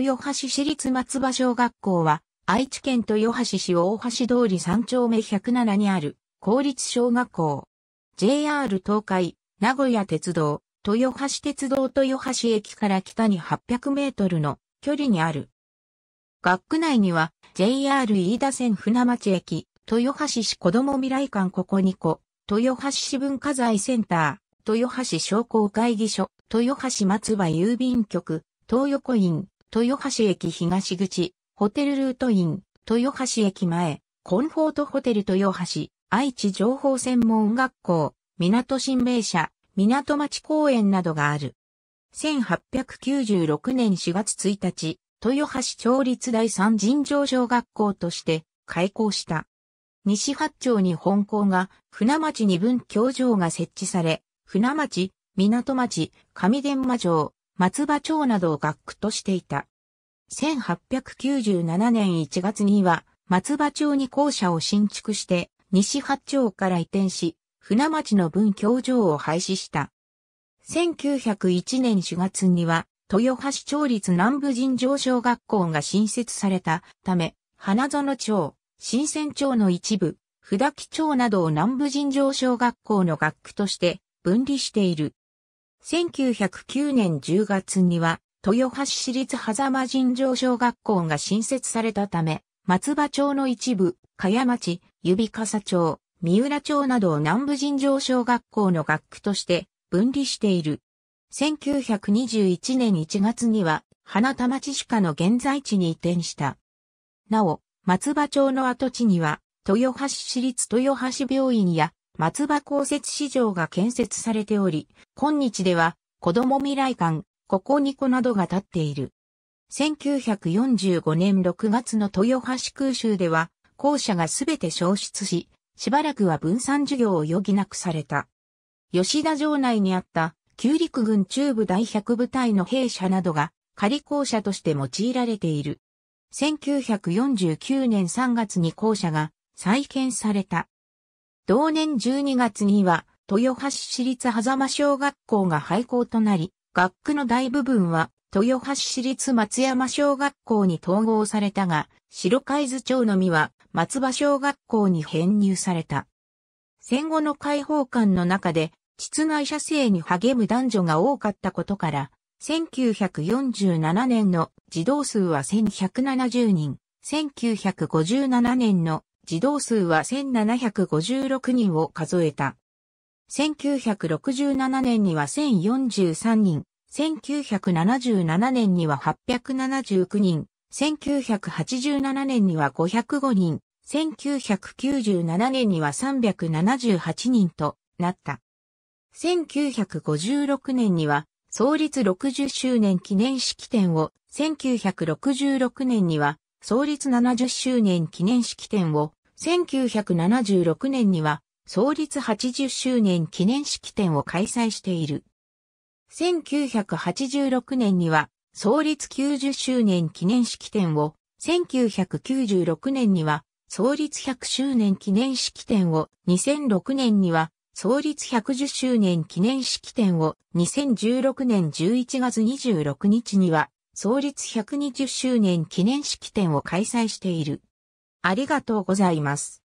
豊橋市立松葉小学校は、愛知県豊橋市大橋通り3丁目107にある、公立小学校。JR 東海、名古屋鉄道、豊橋鉄道豊橋駅から北に800メートルの距離にある。学区内には JR 飯田線船町駅、豊橋市子ども未来館ここ2個、豊橋市文化財センター、豊橋商工会議所、豊橋松葉郵便局、東横院、豊橋駅東口、ホテルルートイン、豊橋駅前、コンフォートホテル豊橋、愛知情報専門学校、港新名社、港町公園などがある。1896年4月1日、豊橋町立第三尋常小学校として開校した。西八丁に本校が、船町二分教場が設置され、船町、港町、上伝馬城、松葉町などを学区としていた。1897年1月には、松葉町に校舎を新築して、西八町から移転し、船町の分教場を廃止した。1901年4月には、豊橋町立南部人上小学校が新設されたため、花園町、新鮮町の一部、札木町などを南部人上小学校の学区として分離している。1909年10月には、豊橋市立狭間尋常小学校が新設されたため、松葉町の一部、茅町、指笠町、三浦町などを南部尋常小学校の学区として分離している。1921年1月には、花田町鹿の現在地に移転した。なお、松葉町の跡地には、豊橋市立豊橋病院や松葉公設市場が建設されており、今日では、子供未来館、ここに子などが建っている。1945年6月の豊橋空襲では、校舎がすべて消失し、しばらくは分散授業を余儀なくされた。吉田城内にあった、旧陸軍中部第100部隊の兵舎などが、仮校舎として用いられている。1949年3月に校舎が再建された。同年12月には、豊橋市立狭間小学校が廃校となり、学区の大部分は豊橋市立松山小学校に統合されたが、白海津町のみは松葉小学校に編入された。戦後の解放感の中で、室内写生に励む男女が多かったことから、1947年の児童数は1170人、1957年の児童数は1756人を数えた。1967年には1043人、1977年には879人、1987年には505人、1997年には378人となった。1956年には創立60周年記念式典を、1966年には創立70周年記念式典を、1976年には創立80周年記念式典を開催している。1986年には創立90周年記念式典を、1996年には創立100周年記念式典を、2006年には創立110周年記念式典を、2016年11月26日には創立120周年記念式典を開催している。ありがとうございます。